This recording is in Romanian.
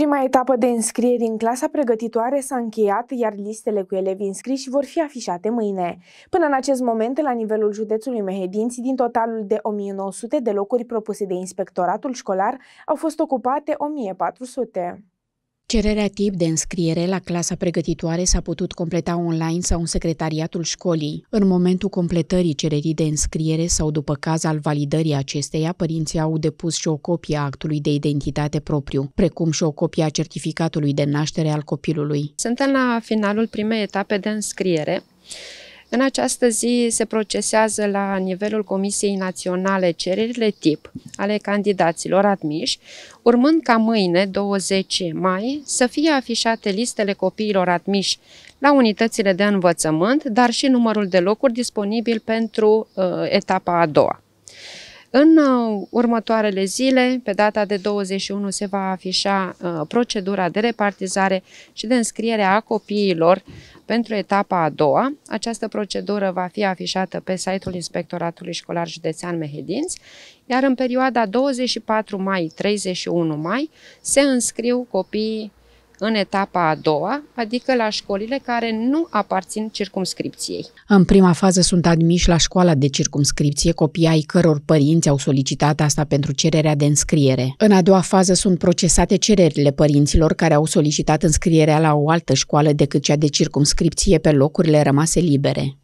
Prima etapă de înscrieri în clasa pregătitoare s-a încheiat, iar listele cu elevii înscriși vor fi afișate mâine. Până în acest moment, la nivelul județului Mehedinți, din totalul de 1900 de locuri propuse de inspectoratul școlar, au fost ocupate 1400. Cererea tip de înscriere la clasa pregătitoare s-a putut completa online sau în secretariatul școlii. În momentul completării cererii de înscriere sau după caz al validării acesteia, părinții au depus și o copie a actului de identitate propriu, precum și o copie a certificatului de naștere al copilului. Suntem la finalul primei etape de înscriere. În această zi se procesează la nivelul Comisiei Naționale cererile tip ale candidaților admiși, urmând ca mâine, 20 mai, să fie afișate listele copiilor admiși la unitățile de învățământ, dar și numărul de locuri disponibil pentru uh, etapa a doua. În uh, următoarele zile, pe data de 21, se va afișa uh, procedura de repartizare și de înscriere a copiilor pentru etapa a doua. Această procedură va fi afișată pe site-ul Inspectoratului Școlar Județean Mehedinți, iar în perioada 24 mai-31 mai se înscriu copiii în etapa a doua, adică la școlile care nu aparțin circumscripției. În prima fază sunt admiși la școala de circumscripție copii ai căror părinți au solicitat asta pentru cererea de înscriere. În a doua fază sunt procesate cererile părinților care au solicitat înscrierea la o altă școală decât cea de circumscripție pe locurile rămase libere.